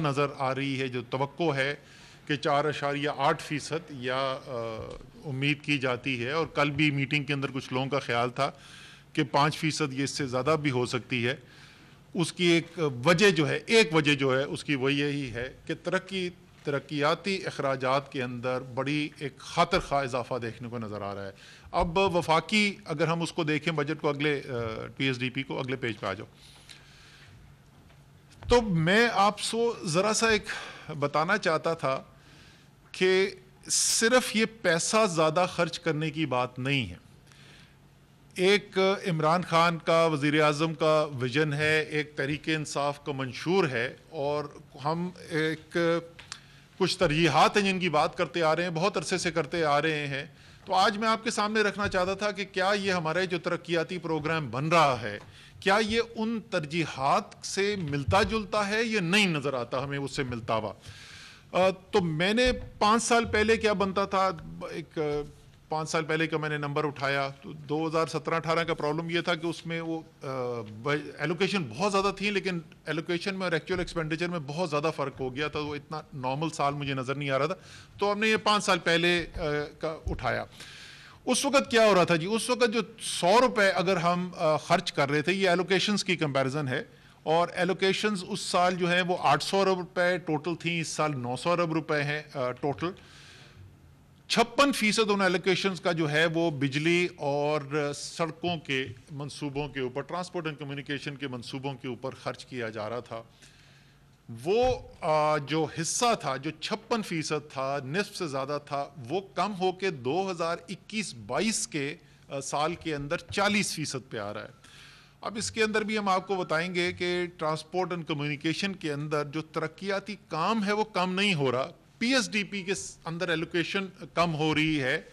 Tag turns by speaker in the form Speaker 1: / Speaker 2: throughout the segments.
Speaker 1: नज़र आ रही है जो तो है कि चार अशारिया आठ फ़ीसद या उम्मीद की जाती है और कल भी मीटिंग के अंदर कुछ लोगों का ख्याल था कि पाँच फ़ीसद ये इससे ज़्यादा भी हो सकती है उसकी एक वजह जो है एक वजह जो है उसकी वही यही है कि तरक्की तरक्याती अखराज के अंदर बड़ी एक खातर खा इजाफा देखने को नज़र आ रहा है अब वफाकी अगर हम उसको देखें बजट को अगले पी एस डी पी को अगले पेज पर पे आ जाओ तो मैं आप सो ज़रा सा एक बताना चाहता था कि सिर्फ ये पैसा ज़्यादा खर्च करने की बात नहीं है एक इमरान खान का वज़ी अजम का विजन है एक तहरीक इंसाफ का मंशूर है और हम एक कुछ तरजीहत हैं जिनकी बात करते आ रहे हैं बहुत अरसे से करते आ रहे हैं तो आज मैं आपके सामने रखना चाहता था कि क्या ये हमारे जो तरक्याती प्रोग्राम बन रहा है क्या ये उन तरजीहत से मिलता जुलता है या नहीं नज़र आता हमें उससे मिलता हुआ तो मैंने पाँच साल पहले क्या बनता था एक पाँच साल पहले का मैंने नंबर उठाया तो 2017-18 का प्रॉब्लम ये था कि उसमें वो एलोकेशन बहुत ज़्यादा थी लेकिन एलोकेशन में और एक्चुअल एक्सपेंडिचर में बहुत ज़्यादा फ़र्क हो गया था वो इतना नॉर्मल साल मुझे नज़र नहीं आ रहा था तो हमने ये पाँच साल पहले आ, का उठाया उस वक्त क्या हो रहा था जी उस वक्त जो सौ रुपए अगर हम ख़र्च कर रहे थे ये एलोकेशंस की कंपैरिजन है और एलोकेशंस उस साल जो है वो आठ सौ अरब रुपए टोटल थी इस साल नौ सौ अरब रुपए हैं टोटल छप्पन फीसद उन एलोकेशन का जो है वो बिजली और सड़कों के मंसूबों के ऊपर ट्रांसपोर्ट एंड कम्युनिकेशन के मंसूबों के ऊपर खर्च किया जा रहा था वो आ, जो हिस्सा था जो छप्पन फीसद था निसफ से ज़्यादा था वो कम हजार 2021-22 के आ, साल के अंदर 40 फीसद पे आ रहा है अब इसके अंदर भी हम आपको बताएंगे कि ट्रांसपोर्ट एंड कम्युनिकेशन के अंदर जो तरक्याती काम है वो कम नहीं हो रहा पीएसडीपी के अंदर एलोकेशन कम हो रही है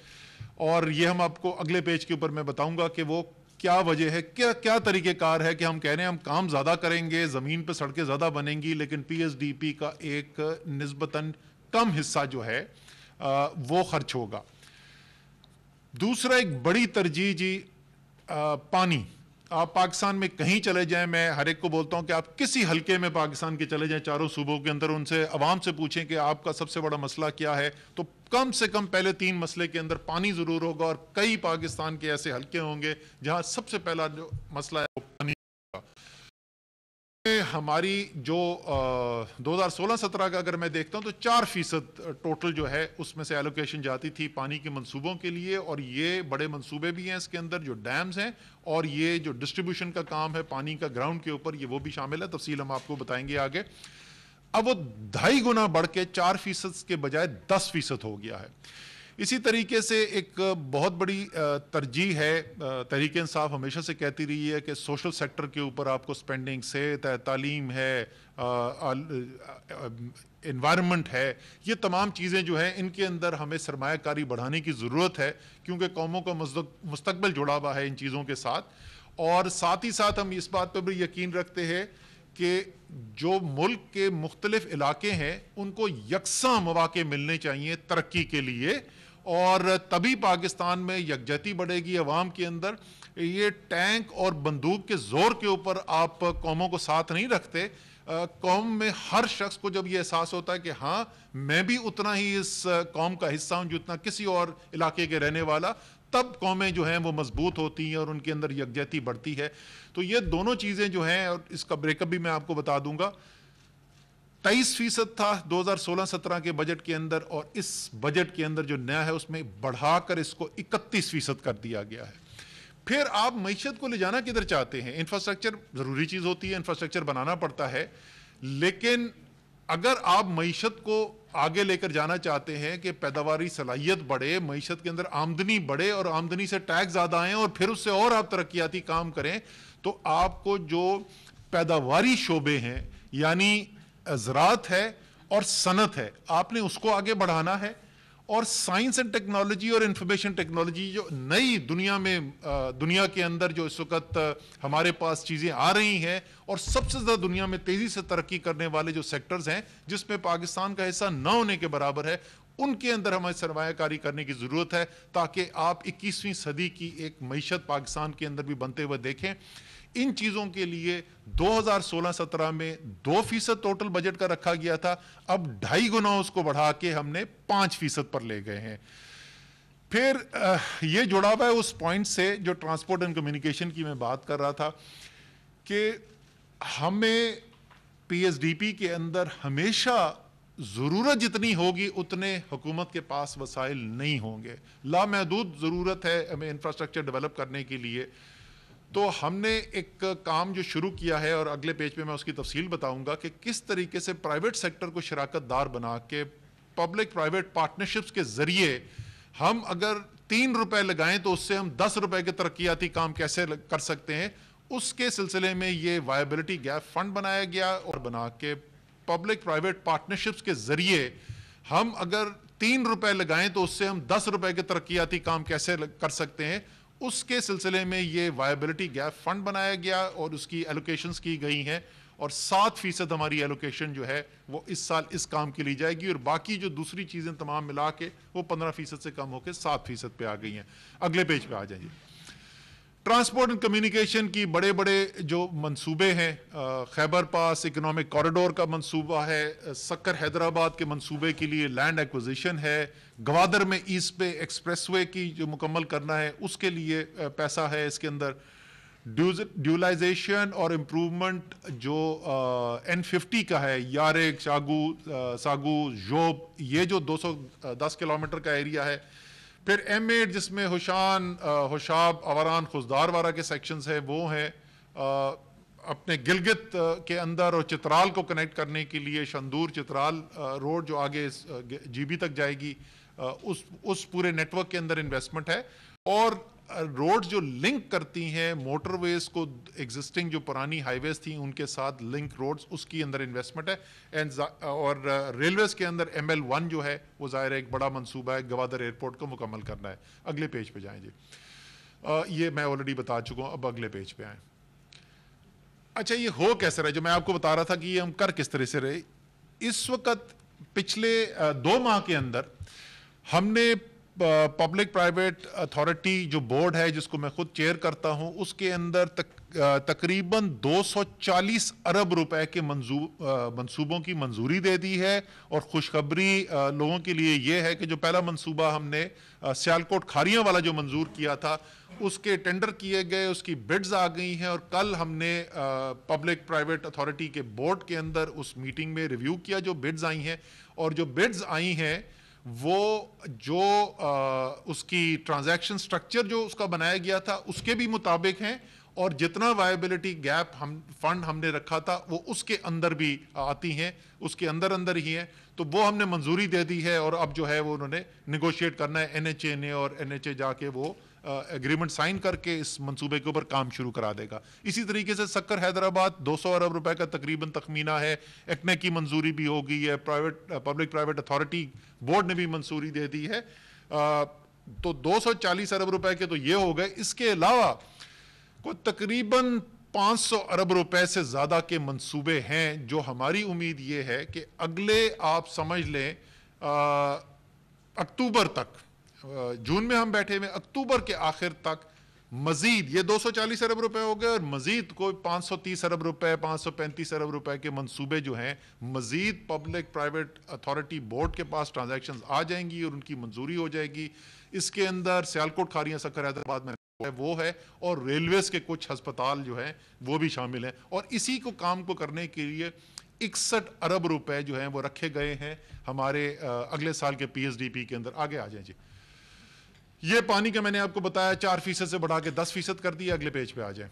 Speaker 1: और ये हम आपको अगले पेज के ऊपर मैं बताऊंगा कि वो क्या वजह है क्या क्या तरीक़ेकार है कि हम कह रहे हैं हम काम ज़्यादा करेंगे ज़मीन पर सड़कें ज़्यादा बनेंगी लेकिन पी का एक नस्बता कम हिस्सा जो है आ, वो खर्च होगा दूसरा एक बड़ी तरजीह जी आ, पानी आप पाकिस्तान में कहीं चले जाएं मैं हर एक को बोलता हूं कि आप किसी हलके में पाकिस्तान के चले जाएं चारों सूबों के अंदर उनसे आवाम से पूछें कि आपका सबसे बड़ा मसला क्या है तो कम से कम पहले तीन मसले के अंदर पानी ज़रूर होगा और कई पाकिस्तान के ऐसे हलके होंगे जहां सबसे पहला जो मसला है हमारी जो 2016-17 का अगर मैं देखता हूं तो चार फीसद टोटल जो है उसमें से एलोकेशन जाती थी पानी के मंसूबों के लिए और ये बड़े मंसूबे भी हैं इसके अंदर जो डैम्स हैं और ये जो डिस्ट्रीब्यूशन का काम है पानी का ग्राउंड के ऊपर ये वो भी शामिल है तफसील हम आपको बताएंगे आगे अब वो ढाई गुना बढ़ के चार फीसद के बजाय दस फीसद हो गया है इसी तरीके से एक बहुत बड़ी तरजीह है तहरीक इंसाफ हमेशा से कहती रही है कि सोशल सेक्टर के ऊपर आपको स्पेंडिंग सेहत है तालीम है इन्वायरमेंट है ये तमाम चीज़ें जो हैं इनके अंदर हमें सरमाकारी बढ़ाने की ज़रूरत है क्योंकि कौमों का मुस्तबल जुड़ा हुआ है इन चीज़ों के साथ और साथ ही साथ हम इस बात पर भी यकीन रखते हैं कि जो मुल्क के मुख्तलिफ इलाके हैं उनको यकसा मौाक़े मिलने चाहिए तरक्की के लिए और तभी पाकिस्तान में यकजहती बढ़ेगी अवाम के अंदर ये टैंक और बंदूक के ज़ोर के ऊपर आप कौमों को साथ नहीं रखते कौम में हर शख्स को जब ये एहसास होता है कि हाँ मैं भी उतना ही इस कौम का हिस्सा हूँ जितना किसी और इलाके के रहने वाला तब कौमें जो हैं वो मजबूत होती हैं और उनके अंदर यकजहती बढ़ती है तो ये दोनों चीज़ें जो हैं और इसका ब्रेकअप भी मैं आपको बता दूंगा तेईस फीसद था 2016-17 के बजट के अंदर और इस बजट के अंदर जो नया है उसमें बढ़ाकर इसको 31 फीसद कर दिया गया है फिर आप मीशत को ले जाना किधर चाहते हैं इंफ्रास्ट्रक्चर ज़रूरी चीज़ होती है इंफ्रास्ट्रक्चर बनाना पड़ता है लेकिन अगर आप मीशत को आगे लेकर जाना चाहते हैं कि पैदावारी सलाहियत बढ़े मीशत के अंदर आमदनी बढ़े और आमदनी से टैक्स ज़्यादा आएँ और फिर उससे और आप तरक्याती काम करें तो आपको जो पैदावारी शोबे हैं यानी ज़रात है और सनत है आपने उसको आगे बढ़ाना है और साइंस एंड टेक्नोलॉजी और इंफॉर्मेशन टेक्नोलॉजी जो नई दुनिया में दुनिया के अंदर जो इस वक्त हमारे पास चीज़ें आ रही हैं और सबसे ज़्यादा दुनिया में तेज़ी से तरक्की करने वाले जो सेक्टर्स हैं जिसमें पाकिस्तान का हिस्सा न होने के बराबर है उनके अंदर हमें सरमाकारी करने की ज़रूरत है ताकि आप इक्कीसवीं सदी की एक मीशत पाकिस्तान के अंदर भी बनते हुए देखें इन चीज़ों के लिए 2016-17 में दो फीसद टोटल बजट का रखा गया था अब ढाई गुना उसको बढ़ा के हमने पाँच फीसद पर ले गए हैं फिर ये जुड़ा हुआ है उस पॉइंट से जो ट्रांसपोर्ट एंड कम्युनिकेशन की मैं बात कर रहा था कि हमें पीएसडीपी के अंदर हमेशा ज़रूरत जितनी होगी उतने हुकूमत के पास वसाइल नहीं होंगे लामहदूद ज़रूरत है हमें इंफ्रास्ट्रक्चर डेवलप करने के लिए तो हमने एक काम जो शुरू किया है और अगले पेज पे मैं उसकी तफसील बताऊंगा कि किस तरीके से प्राइवेट सेक्टर को शराकत दार बना के पब्लिक प्राइवेट पार्टनरशिप्स के ज़रिए हम अगर तीन रुपए लगाएं तो उससे हम दस रुपए के तरक्याती काम कैसे कर सकते हैं उसके सिलसिले में ये वायबिलिटी गैप फंड बनाया गया और बना के पब्लिक प्राइवेट पार्टनरशिप्स के ज़रिए हम अगर तीन रुपए लगाएं तो उससे हम दस रुपए के तरक्याती काम कैसे कर सकते हैं उसके सिलसिले में ये वायबिलिटी गैप फंड बनाया गया और उसकी एलोकेशंस की गई हैं और सात फीसद हमारी एलोकेशन जो है वो इस साल इस काम के लिए जाएगी और बाकी जो दूसरी चीज़ें तमाम मिला के वो पंद्रह फीसद से कम होकर सात फीसद पर आ गई हैं अगले पेज पर पे आ जाइए ट्रांसपोर्ट एंड कम्युनिकेशन की बड़े बड़े जो मंसूबे हैं खैबर पास इकोनॉमिक कॉरिडोर का मंसूबा है सक्कर हैदराबाद के मंसूबे के लिए लैंड एक्विजिशन है गवादर में ईस्ट पे एक्सप्रेसवे की जो मुकम्मल करना है उसके लिए पैसा है इसके अंदर ड्यूलाइजेशन और इम्प्रूवमेंट जो एन फिफ्टी का है यारेक सागू सागू जोब ये जो दो किलोमीटर का एरिया है फिर एम एड जिसमें होशान होशाब अवरान खुजदार वारा के सेक्शंस हैं वो हैं अपने गिलगित के अंदर और चित्राल को कनेक्ट करने के लिए शंदूर चित्राल रोड जो आगे जीबी तक जाएगी उस उस पूरे नेटवर्क के अंदर इन्वेस्टमेंट है और रोड जो लिंक करती हैं मोटरवेज को एग्जिस्टिंग जो पुरानी हाईवेज थी उनके साथ लिंक रोड्स उसकी अंदर इन्वेस्टमेंट है एंड और रेलवेज के अंदर एम एल वन जो है वो ज़ाहिर है एक बड़ा मनसूबा है गवादर एयरपोर्ट को मुकम्मल करना है अगले पेज पे जाएँ जी आ, ये मैं ऑलरेडी बता चुका हूँ अब अगले पेज पे आएँ अच्छा ये हो कैसे रहे जो मैं आपको बता रहा था कि ये हम कर किस तरह से रहे इस वक्त पिछले दो माह के अंदर हमने पब्लिक प्राइवेट अथॉरिटी जो बोर्ड है जिसको मैं खुद चेयर करता हूं उसके अंदर तक, तकरीबन 240 अरब रुपए के मंसूबों की मंजूरी दे दी है और खुशखबरी लोगों के लिए ये है कि जो पहला मंसूबा हमने सियालकोट खारियां वाला जो मंजूर किया था उसके टेंडर किए गए उसकी बिड्स आ गई हैं और कल हमने पब्लिक प्राइवेट अथॉरिटी के बोर्ड के अंदर उस मीटिंग में रिव्यू किया जो बिड्स आई हैं और जो बिड्स आई हैं वो जो आ, उसकी ट्रांजैक्शन स्ट्रक्चर जो उसका बनाया गया था उसके भी मुताबिक हैं और जितना वायबिलिटी गैप हम फंड हमने रखा था वो उसके अंदर भी आती हैं उसके अंदर अंदर ही हैं तो वो हमने मंजूरी दे दी है और अब जो है वो उन्होंने निगोशिएट करना है एन ने और एन जाके वो एग्रीमेंट साइन करके इस मंसूबे के ऊपर काम शुरू करा देगा इसी तरीके से सक्कर हैदराबाद 200 अरब रुपए का तकरीबन तखमीना है एक्ने की मंजूरी भी हो गई है private public private authority board ने भी मंजूरी दे दी है आ, तो 240 अरब रुपए के तो ये हो गए इसके अलावा को तकरीबन 500 अरब रुपए से ज़्यादा के मंसूबे हैं जो हमारी उम्मीद ये है कि अगले आप समझ लें अक्टूबर तक जून में हम बैठे हुए अक्टूबर के आखिर तक मजीद ये 240 अरब रुपए हो गए और मजीद कोई 530 अरब रुपए 535 अरब रुपए के मंसूबे जो हैं मजीद पब्लिक प्राइवेट अथॉरिटी बोर्ड के पास ट्रांजैक्शंस आ जाएंगी और उनकी मंजूरी हो जाएगी इसके अंदर सियालकोट खारिया सकर हैदराबाद में है वो है और रेलवेज के कुछ अस्पताल जो हैं वो भी शामिल हैं और इसी को काम को करने के लिए इकसठ अरब रुपए जो हैं वो रखे गए हैं हमारे अगले साल के पी के अंदर आगे आ जाए जी ये पानी का मैंने आपको बताया चार फीसद से बढ़ा के दस फीसद कर दिया अगले पेज पे आ जाए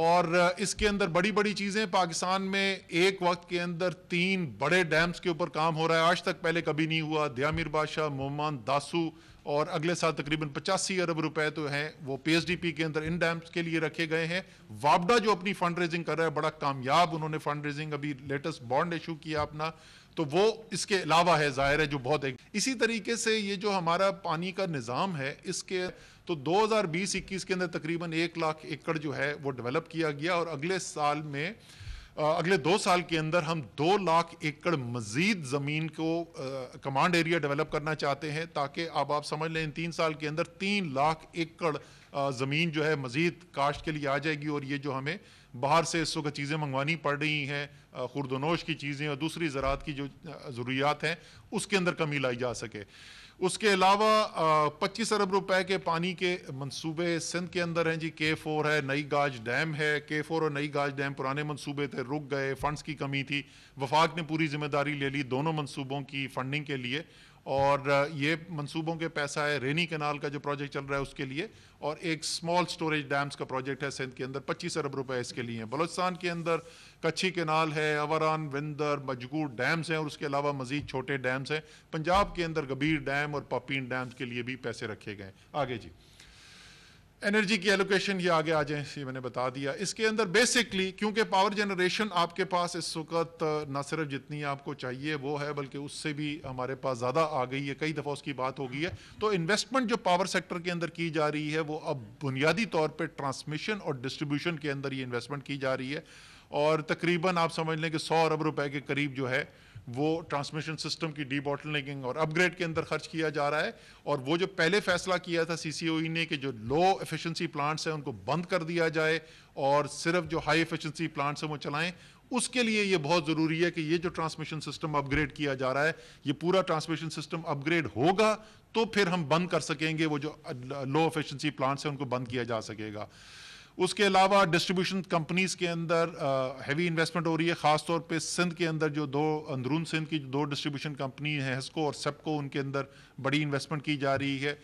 Speaker 1: और इसके अंदर बड़ी बड़ी चीज़ें पाकिस्तान में एक वक्त के अंदर तीन बड़े डैम्स के ऊपर काम हो रहा है आज तक पहले कभी नहीं हुआ दयामिर बादशाह मोहम्मद दासू और अगले साल तकरीबन पचासी अरब रुपए तो हैं वो पी के अंदर इन डैम्स के लिए रखे गए हैं वापडा जो अपनी फंड रेजिंग कर रहा है बड़ा कामयाब उन्होंने फंड रेजिंग अभी लेटेस्ट बॉन्ड इशू किया अपना तो वो इसके अलावा है ज़ाहिर है जो बहुत है इसी तरीके से ये जो हमारा पानी का निज़ाम है इसके तो 2020-21 के अंदर तकरीबन एक लाख एकड़ जो है वो डेवलप किया गया और अगले साल में अगले दो साल के अंदर हम दो लाख एकड़ मजीद ज़मीन को कमांड एरिया डेवलप करना चाहते हैं ताकि अब आप समझ लें तीन साल के अंदर तीन लाख एकड़ ज़मीन जो है मज़ीद काश्त के लिए आ जाएगी और ये जो हमें बाहर से इस वक्त चीज़ें मंगवानी पड़ रही हैं खुरदनोश की चीज़ें और दूसरी ज़रात की जो ज़रूरियात हैं उसके अंदर कमी लाई जा सके उसके अलावा पच्चीस अरब रुपए के पानी के मंसूबे सिंध के अंदर हैं जी के फोर है नई गाज डैम है के फोर और नई गाज डैम पुराने मंसूबे थे रुक गए फंड्स की कमी थी वफाक ने पूरी जिम्मेदारी ले ली दोनों मंसूबों की फंडिंग के लिए और ये मंसूबों के पैसा है रेनी कनाल का जो प्रोजेक्ट चल रहा है उसके लिए और एक स्मॉल स्टोरेज डैम्स का प्रोजेक्ट है सिंध के अंदर पच्चीस अरब रुपए इसके लिए हैं बलोचिस्तान के अंदर कच्छी केनाल है अवरान विंदर मजगूर डैम्स हैं और उसके अलावा मजीद छोटे डैम्स हैं पंजाब के अंदर गबीर डैम और पपीन डैम्स के लिए भी पैसे रखे गए आगे जी एनर्जी की एलोकेशन ये आगे आ जाए ये मैंने बता दिया इसके अंदर बेसिकली क्योंकि पावर जनरेशन आपके पास इस वक्त ना सिर्फ जितनी आपको चाहिए वो है बल्कि उससे भी हमारे पास ज़्यादा आ गई है कई दफ़ा उसकी बात हो गई है तो इन्वेस्टमेंट जो पावर सेक्टर के अंदर की जा रही है वो अब बुनियादी तौर पर ट्रांसमिशन और डिस्ट्रीब्यूशन के अंदर ये इन्वेस्टमेंट की जा रही है और तकरीबन आप समझ लें कि सौ अरब रुपए के करीब जो है वो ट्रांसमिशन सिस्टम की डी और अपग्रेड के अंदर खर्च किया जा रहा है और वो जो पहले फैसला किया था सी e ने कि जो लो एफिशिएंसी प्लांट्स हैं उनको बंद कर दिया जाए और सिर्फ जो हाई एफिशिएंसी प्लांट्स हैं वो चलाएं उसके लिए ये बहुत ज़रूरी है कि ये जो ट्रांसमिशन सिस्टम अपग्रेड किया जा रहा है ये पूरा ट्रांसमिशन सिस्टम अपग्रेड होगा तो फिर हम बंद कर सकेंगे वो जो लो एफिशंसी प्लांट्स हैं उनको बंद किया जा सकेगा उसके अलावा डिस्ट्रीब्यूशन कंपनीज के अंदर हैवी इन्वेस्टमेंट हो रही है ख़ासतौर पे सिंध के अंदर जो दो अंदरून सिंध की दो डिस्ट्रीब्यूशन कंपनी है हेस्को और सेपको उनके अंदर बड़ी इन्वेस्टमेंट की जा रही है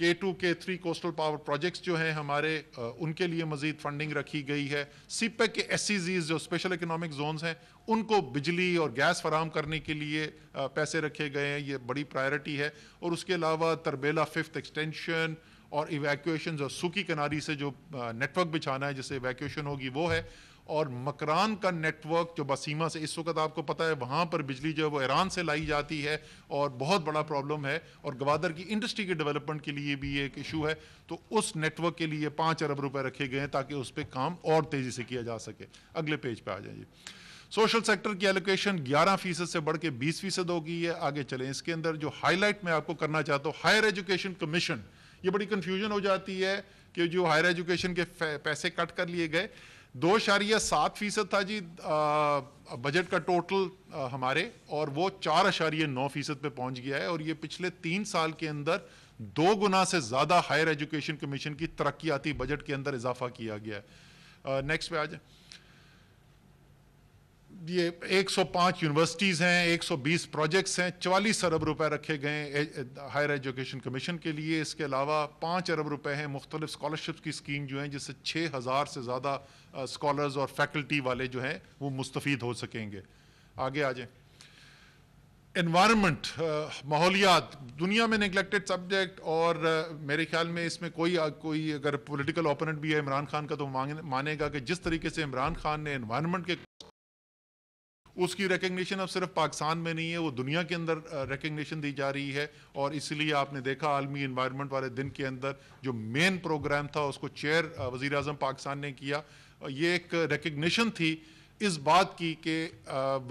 Speaker 1: के टू के थ्री कोस्टल पावर प्रोजेक्ट्स जो हैं हमारे आ, उनके लिए मजीद फंडिंग रखी गई है सीपेक e के एस e जो स्पेशल इकोनॉमिक जोन हैं उनको बिजली और गैस फराम करने के लिए आ, पैसे रखे गए हैं ये बड़ी प्रायरिटी है और उसके अलावा तरबेला फिफ्थ एक्सटेंशन और इवैक्यूएशन और सूखी किनारी से जो नेटवर्क बिछाना है जिससे इवैक्यूएशन होगी वो है और मकरान का नेटवर्क जो बसीमा से इस वक्त आपको पता है वहाँ पर बिजली जो है वो ईरान से लाई जाती है और बहुत बड़ा प्रॉब्लम है और गवादर की इंडस्ट्री के डेवलपमेंट के लिए भी एक इशू है तो उस नेटवर्क के लिए पाँच अरब रुपए रखे गए हैं ताकि उस पर काम और तेज़ी से किया जा सके अगले पेज पर पे आ जाइए सोशल सेक्टर की एलोकेशन 11 फीसद से बढ़ के बीस फीसद हो गई है आगे चलें इसके अंदर जो हाईलाइट मैं आपको करना चाहता हूँ हायर एजुकेशन कमीशन ये बड़ी कन्फ्यूजन हो जाती है कि जो हायर एजुकेशन के पैसे कट कर लिए गए दो अशारिया सात फीसद था जी बजट का टोटल आ, हमारे और वो चार अशारिया नौ फीसद पर पहुंच गया है और ये पिछले तीन साल के अंदर दो गुना से ज़्यादा हायर एजुकेशन कमीशन की तरक्याती बजट के अंदर इजाफा किया गया है नेक्स्ट पे आ जाए ये 105 यूनिवर्सिटीज़ हैं 120 प्रोजेक्ट्स हैं चवालीस अरब रुपए रखे गए हायर एजुकेशन कमीशन के लिए इसके अलावा पाँच अरब रुपए हैं मुख्तलिफ स्कॉलरशिप की स्कीम जो हैं जिससे छः हज़ार से ज़्यादा स्कॉलर्स और फैकल्टी वाले जो हैं वो मुस्तफ़ हो सकेंगे आगे आ जाएँ इन्वायरमेंट माहौलियात दुनिया में निगलेक्टेड सब्जेक्ट और आ, मेरे ख्याल में इसमें कोई कोई अगर पॉलिटिकल ओपोनेंट भी है इमरान खान का तो मानेगा कि जिस तरीके से इमरान खान ने इन्वायरमेंट के उसकी रिकग्निशन अब सिर्फ पाकिस्तान में नहीं है वो दुनिया के अंदर रिकग्निशन दी जा रही है और इसलिए आपने देखा आलमी इन्वायरमेंट वाले दिन के अंदर जो मेन प्रोग्राम था उसको चेयर वज़ी अजम पाकिस्तान ने किया ये एक रिकग्निशन थी इस बात की कि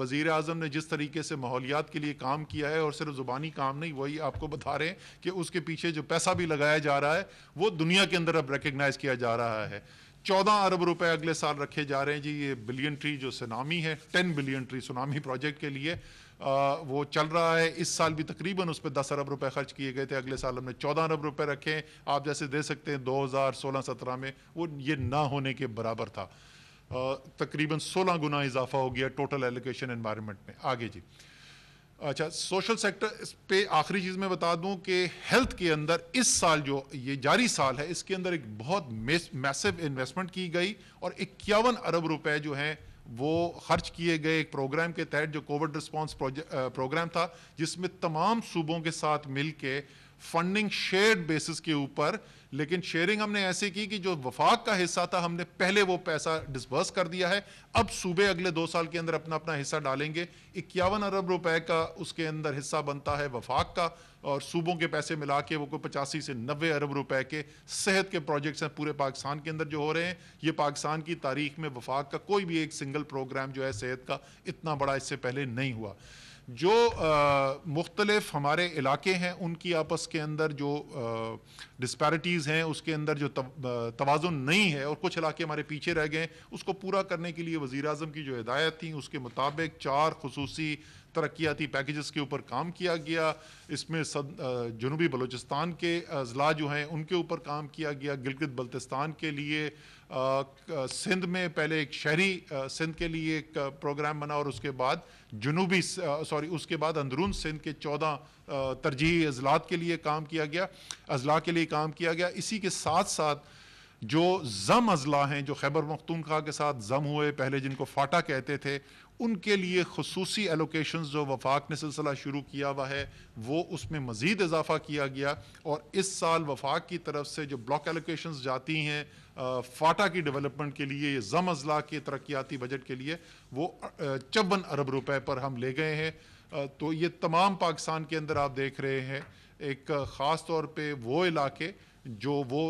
Speaker 1: वज़ी अजम ने जिस तरीके से माहौलियात के लिए काम किया है और सिर्फ ज़ुबानी काम नहीं वही आपको बता रहे हैं कि उसके पीछे जो पैसा भी लगाया जा रहा है वो दुनिया के अंदर अब रिकगनाइज़ किया जा रहा है चौदह अरब रुपए अगले साल रखे जा रहे हैं जी ये बिलियन ट्री जो सुनामी है ten billion tree tsunami project के लिए आ, वो चल रहा है इस साल भी तकरीबन उस पर दस अरब रुपए खर्च किए गए थे अगले साल हमने चौदह अरब रुपए रखे हैं आप जैसे दे सकते हैं दो हज़ार सोलह सत्रह में वो ये ना होने के बराबर था आ, तकरीबन सोलह गुना इजाफा हो गया टोटल एलोकेशन एनवायरमेंट में आगे जी अच्छा सोशल सेक्टर इस पे आखिरी चीज़ मैं बता दूं कि हेल्थ के अंदर इस साल जो ये जारी साल है इसके अंदर एक बहुत मैसिव इन्वेस्टमेंट की गई और इक्यावन अरब रुपए जो हैं वो खर्च किए गए एक प्रोग्राम के तहत जो कोविड रिस्पांस प्रोग्राम था जिसमें तमाम सूबों के साथ मिलके फंडिंग शेयर्ड बेसिस के ऊपर लेकिन शेयरिंग हमने ऐसे की कि जो वफाक का हिस्सा था हमने पहले वो पैसा डिसबर्स कर दिया है अब सूबे अगले दो साल के अंदर अपना अपना हिस्सा डालेंगे इक्यावन अरब रुपए का उसके अंदर हिस्सा बनता है वफाक का और सूबों के पैसे मिला के वो कोई पचासी से नब्बे अरब रुपए के सेहत के प्रोजेक्ट्स हैं पूरे पाकिस्तान के अंदर जो हो रहे हैं ये पाकिस्तान की तारीख में वफाक का कोई भी एक सिंगल प्रोग्राम जो है सेहत का इतना बड़ा इससे पहले नहीं हुआ जो मुख्तलफ हमारे इलाके हैं उनकी आपस के अंदर जो डिस्पैरिटीज़ हैं उसके अंदर जो तोज़ुन नहीं है और कुछ इलाके हमारे पीछे रह गए उसको पूरा करने के लिए वज़ी अजम की जो हिदायत थी उसके मुताबिक चार खसूसी तरक्याती पैकेजेस के ऊपर काम किया गया इसमें जनूबी बलूचिस्तान के अजला जो हैं उनके ऊपर काम किया गया गिलगित बल्तिस्तान के लिए सिंध में पहले एक शहरी सिंध के लिए एक प्रोग्राम बना और उसके बाद जनूबी सॉरी उसके बाद अंदरून सिंध के चौदह तरजीही अजलात के लिए काम किया गया अजला के लिए काम किया गया इसी के साथ साथ जो जम अजला हैं जो खैबर मखतूम खा के साथ जम हुए पहले जिनको फाटा कहते थे उनके लिए खसूस एलोकेशन जो वफाक ने सिलसिला शुरू किया हुआ है वो उसमें मज़ीद इजाफा किया गया और इस साल वफाक की तरफ से जो ब्लॉक एलोकेशन जाती हैं फाटा की डेवलपमेंट के लिए जम अजला के तरक्याती बजट के लिए वो चौवन अरब रुपए पर हम ले गए हैं तो ये तमाम पाकिस्तान के अंदर आप देख रहे हैं एक ख़ास तौर पर वो इलाके जो वो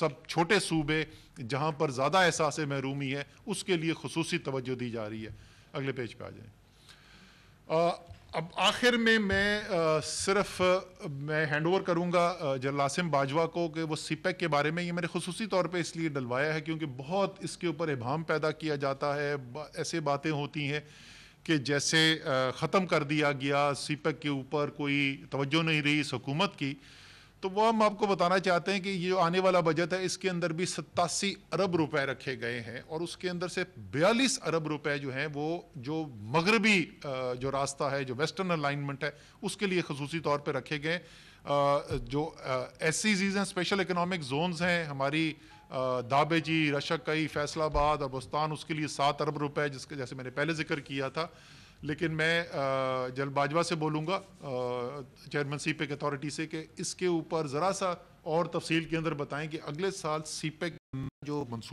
Speaker 1: सब छोटे सूबे जहाँ पर ज़्यादा एहसास महरूमी है उसके लिए खसूसी तवज्जो दी जा रही है अगले पेज पे आ जाए अब आखिर में मैं आ, सिर्फ मैं हैंड ओवर करूँगा जनरल आसिम बाजवा को कि वो सीपैक के बारे में ये मैंने खसूसी तौर पे इसलिए डलवाया है क्योंकि बहुत इसके ऊपर इबाम पैदा किया जाता है ऐसे बातें होती हैं कि जैसे ख़त्म कर दिया गया सीपैक के ऊपर कोई तवज्जो नहीं रही इस हुकूमत की तो वो हम आपको बताना चाहते हैं कि ये जो आने वाला बजट है इसके अंदर भी सत्तासी अरब रुपए रखे गए हैं और उसके अंदर से बयालीस अरब रुपए जो हैं वो जो मगरबी जो रास्ता है जो वेस्टर्न अलाइनमेंट है उसके लिए खसूसी तौर पर रखे गए जो एस हैं स्पेशल इकनॉमिक जोनस हैं हमारी दाबेजी रशकई फैसलाबाद और उसके लिए सात अरब रुपए जिसके जैसे मैंने पहले जिक्र किया था लेकिन मैं जल बाजवा से बोलूँगा चेयरमैन सीपेक अथॉरिटी से कि इसके ऊपर ज़रा सा और तफसील के अंदर बताएं कि अगले साल सी पैक e जो मनसूब